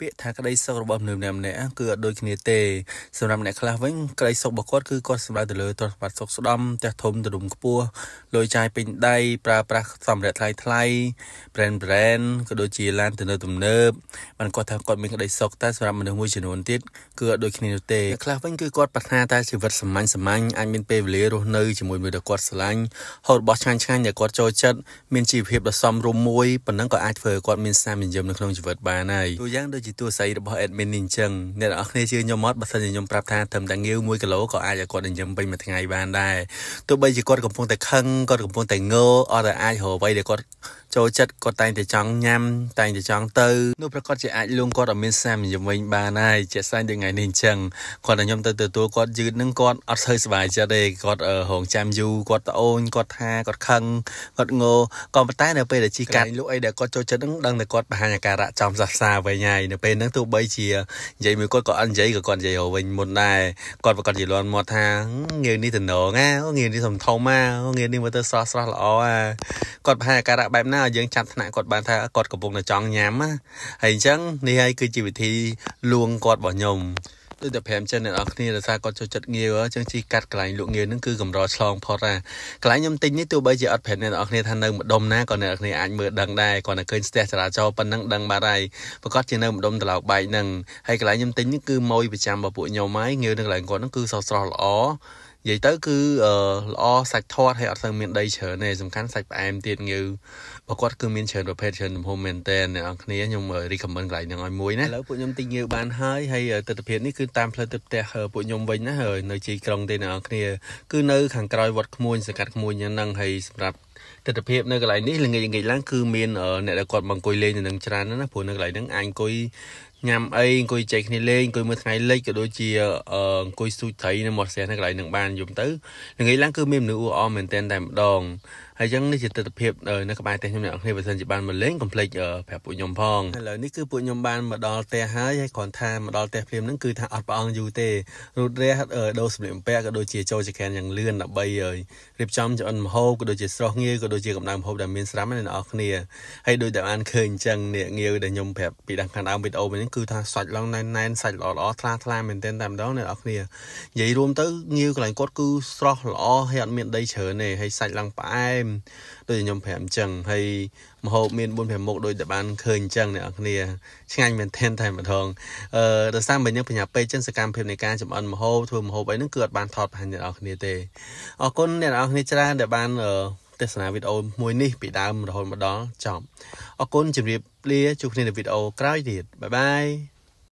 ពាក្យថាក្តីសុខរបស់មនុស្សម្នាក់ៗគឺអត់ដូចគ្នាទេសម្រាប់អ្នកខ្លះវិញក្តីសុខរបស់គាត់គឺគាត់សម្ដៅទៅលើទ្រព្យសម្បត្តិសុខស្ដំផ្ទះធំទូលំខ្ពស់លុយចាយពេញដៃប្រើប្រាស់សម្ភារៈថ្លៃថ្លៃ brand brand ក៏ដូចជាឡានទំនើបទំនើបបានគាត់ថាគាត់មានក្តីសុខតែសម្រាប់មនុស្សមួយចំនួនទៀតគឺអត់ដូចគ្នានោះទេអ្នកខ្លះវិញគឺគាត់ប្រាថ្នាតែជីវិតសាមញ្ញសាមញ្ញអាចមានពេលវេលារស់នៅជាមួយមនុស្សដែលគាត់ស្រឡាញ់ហូបរបស់ឆ្ងាញ់ឆ្ងាញ់ដែលគាត់ចូលចិត្តមានជីវភាពដ៏សមរម្យមួយប៉ុណ្ណឹងក៏អាចធ្វើឲ្យគាត់មានសារមញញឹមនៅក្នុងជីវិតបានហើយទូយ៉ាងដូចជាទួស័យរបស់ admin នេះអញ្ចឹងអ្នកនរអគ្នាជឿខ្ញុំមកបើសិនជាខ្ញុំប្រាប់ថាត្រឹមតែងាវ1គីឡូក៏អាចឲ្យគាត់ញឹមពេញមួយថ្ងៃបានដែរទោះបីជាគាត់កំពុងតែខឹងគាត់កំពុងតែងើអត់តែអាចរកអ្វីដែលគាត់ចូលចិត្តគាត់តែងតែចង់ញ៉ាំតែងតែចង់ទៅនោះប្រកាសជាអាចលួងគាត់ឲ្យមានសាមញ្ញវិញបានហើយជាក់ស្ដែងដូចថ្ងៃនេះអញ្ចឹងគាត់តែខ្ញុំទៅទទួលគាត់យឺតនឹងគាត់អត់ស្ូវសុបាយចិត្តទេគាត់រងចាំយូរគាត់ត្អូនគាត់ថាគាត់ខឹងគាត់ងើក៏ប៉ុន្តែនៅពេលដែលជីកាត់លក់អីដែលគាត់ចូលចិត្តនឹងដឹងតែគាត់បង្ហាញអាការៈចំសះសាវិញហើយនៅពេលហ្នឹងទោះបីជានិយាយមួយគាត់ក៏អត់និយាយក៏គាត់និយាយរវិញមុនដែរគាត់ប្រកាសជាលន់មាត់ថាងាវនេះតំណងណាងាវនេះសំធំណាងាវនេះមើលទៅស្រស់ស្រស់ល្អណាគាត់ប្រហែលការៈបែបណាឲ្យយើងចាប់ថ្នាក់គាត់បានថាគាត់កំពុងតែចង់ញ៉ាំណាហើយអញ្ចឹងនេះហើយគឺជាវិធីលួងគាត់របស់ខ្ញុំដូចតែ5ចិនអ្នកនរគ្នាដោយសារគាត់ចូលចិត្តងាវអញ្ចឹងជីកាត់កន្លែងលក់ងាវហ្នឹងគឺកម្រឆ្លងផុតណាកន្លែងខ្ញុំទិញនេះទោះបីជាអត់ប្រាប់អ្នកនរគ្នាថានៅម្ដុំណាក៏អ្នកនរគ្នាអាចមើលដឹងដែរគាត់តែឃើញស្ទះចរាចរណ៍ប៉ុណ្ណឹងដឹងបាត់ហើយប្រកាសជានៅម្ដុំតឡៅបែកហ្នឹងហើយកន្លែងខ្ញុំទិញនេះគឺម៉ួយប្រចាំរបស់ពួកខ្ញុំហើយងាវនៅកន្លែងគាត់ហ្នឹងគឺស្រស់ស្រស់ល្អនិយាយទៅគឺល្អសាច់ធាត់ហើយអត់សូវមានដីច្រើនទេសំខាន់សាច់ផ្អែមទៀតងាវបើគាត់គឺមានច្រើនប្រភេទច្រើនទំហំមែនតើអ្នកនរគ្នាខ្ញុំ recommend កន្លែងហ្នឹងឲ្យមួយណាឥឡូវពួកខ្ញុំទិញងាវបានហើយហើយទស្សនវិជ្ជានេះគឺតាមផ្លូវទៅផ្ទះពួកខ្ញុំវិញណាហើយនៅជ័យក្រុងទេអ្នកនរគ្នាគឺនៅខាងក្រោយវត្តក្មួយសង្កាត់ក្មួយហ្នឹងហើយសម្រាប់ទស្សនវិជ្ជានៅកន្លែងនេះល្ងាចល្ងាចឡើងគឺមានអ្នកដែលគាត់មកអង្គុយលេងនៅនឹងច្រើនណាព្រោះនៅកន្លែងហ្នឹងអាចអង្គុយញ៉ាំអីអង្គុយចែកគ្នាលេងអង្គុយមើលថ្ងៃលិចក៏ដូចជាអង្គុយស៊ូជត្រីនៅមាត់ផ្ទះនៅកន្លែងនឹងបានយំទៅល្ងាចឡើងគឺមានមនុស្សអ៊ូអមមែនតែនតែម្ដងហើយអញ្ចឹងនេះជាទស្សនភាពនៅក្បែរផ្ទះខ្ញុំអ្នកនរគ្នាបើសិនជាបានមកលេងកុំភ្លេចប្រាប់ពួកខ្ញុំផងឥឡូវនេះគឺពួកខ្ញុំបានមកដល់ផ្ទះហើយហើយគ្រាន់ថាមកដល់ផ្ទះភ្លាមហ្នឹងគឺថាអត់ប្រអងយូរទេរូតរះដូរសម្លៀកបំពាក់ក៏ដូចជាចូលចកែនយ៉ាងលឿនដើម្បីរៀបចំចម្អិនម្ហូបក៏ដូចជាស្រស់ងាយក៏ដូចជាកំដៅម្ហូបដែលមានស្រាប់ណាអ្នកនរគ្នាហើយដូចដែលបានឃើញអញ្ចឹងនេះងាវដែលខ្ញុំប្រាប់ពីដើមខាងដើមវីដេអូនេះគឺថាសាច់ឡងណែនណែនសាច់ល្អល្អថ្លាថ្លាមែនទែនតែម្ដងអ្នកនរគ្នានិយាយរួមទៅងាវកន្លែងគាត់គឺស្រស់ល្អហើយអត់មានដីច្រើនទេហើយសាច់ឡើងផ្អែមដូចខ្ញុំប្រាប់អញ្ចឹងហើយមហូបមាន4 5មុខដូចតែបានឃើញអញ្ចឹងអ្នកនរគ្នាឆ្ងាញ់មែនទែនតែម្ដងអឺដោយសារបើយើងបញ្ញាពេកចឹងសកម្មភាពនៃការចម្អិនមហូបធ្វើមហូបអីហ្នឹងគឺអត់បានថតបង្ហាញអ្នកនរគ្នាទេអរគុណអ្នកនរគ្នាច្រើនដែលបានទស្សនាវីដេអូមួយនេះពីដើមរហូតមកដល់ចប់អរគុណជម្រាបលា ជួបគ្នានៅវីដេអូក្រោយទៀតបាយបាយ